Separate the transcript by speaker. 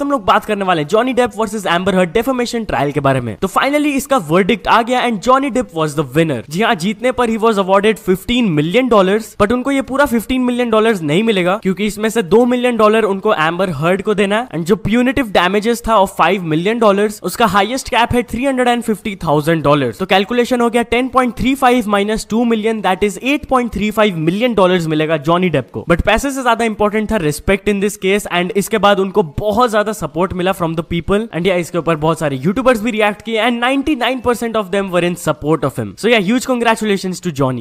Speaker 1: तो हम लोग बात करने वाले Johnny Depp versus Amber Heard defamation trial के बारे में तो फाइनली इसका वर्डिक्ट आ गया and Johnny Depp was the winner जी हाँ जीतने पर ही was awarded 15 million dollar but उनको ये पूरा 15 मिलियन डॉलर नहीं मिलेगा क्योंकि इसमें से दो मिलियन डॉलर उनको एम्बर हर्ड को देना एंड जो प्यूनिटिव डैमेजेस था ऑफ फाइव मिलियन डॉलर उसका हाइएस्ट कैप है 350,000 डॉलर तो कैलकुलेशन हो गया 10.35 minus 2 million that is 8.35 million dollar मिलेगा जॉनी डेप को बट पैसे से ज्यादा इंपॉर्टेंट था respect in this case and इसके बाद उनको बहुत ज्यादा ज्यादा सपोर्ट मिला फ्रॉम द पीपल एंड या इसके ऊपर बहुत सारे यूट्यूबर्स भी रिएक्ट किए and 99% of them were in support of him so yeah huge congratulation to Johnny